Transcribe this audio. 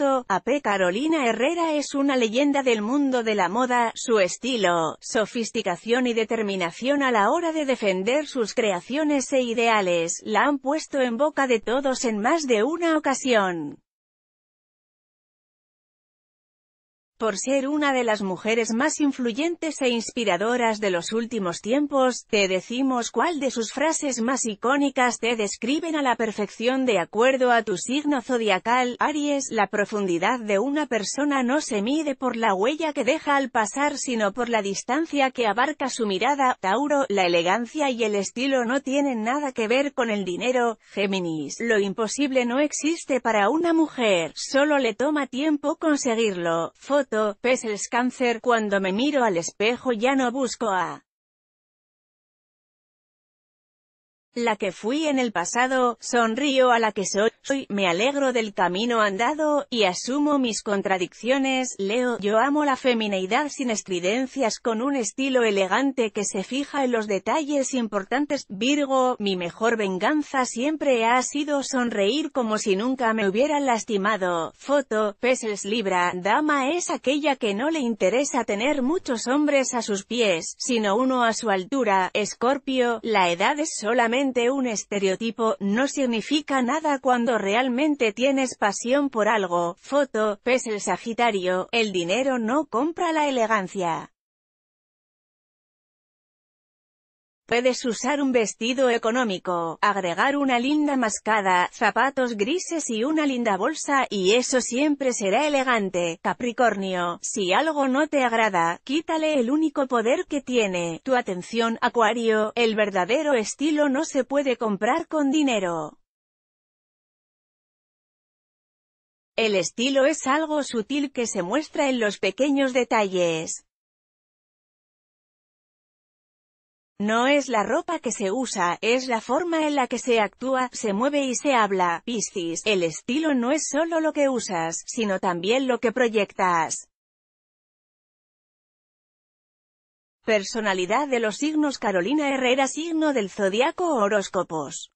Ape AP Carolina Herrera es una leyenda del mundo de la moda, su estilo, sofisticación y determinación a la hora de defender sus creaciones e ideales, la han puesto en boca de todos en más de una ocasión. por ser una de las mujeres más influyentes e inspiradoras de los últimos tiempos, te decimos cuál de sus frases más icónicas te describen a la perfección de acuerdo a tu signo zodiacal, Aries, la profundidad de una persona no se mide por la huella que deja al pasar sino por la distancia que abarca su mirada, Tauro, la elegancia y el estilo no tienen nada que ver con el dinero, Géminis, lo imposible no existe para una mujer, solo le toma tiempo conseguirlo, peses el cáncer, cuando me miro al espejo ya no busco a La que fui en el pasado, sonrío a la que soy, me alegro del camino andado, y asumo mis contradicciones, leo, yo amo la femineidad sin estridencias con un estilo elegante que se fija en los detalles importantes, Virgo, mi mejor venganza siempre ha sido sonreír como si nunca me hubieran lastimado, foto, peces libra, dama es aquella que no le interesa tener muchos hombres a sus pies, sino uno a su altura, escorpio, la edad es solamente un estereotipo, no significa nada cuando realmente tienes pasión por algo. Foto, pese el Sagitario, el dinero no compra la elegancia. Puedes usar un vestido económico, agregar una linda mascada, zapatos grises y una linda bolsa, y eso siempre será elegante. Capricornio, si algo no te agrada, quítale el único poder que tiene, tu atención. Acuario, el verdadero estilo no se puede comprar con dinero. El estilo es algo sutil que se muestra en los pequeños detalles. No es la ropa que se usa, es la forma en la que se actúa, se mueve y se habla. Piscis, el estilo no es solo lo que usas, sino también lo que proyectas. Personalidad de los signos Carolina Herrera Signo del Zodiaco Horóscopos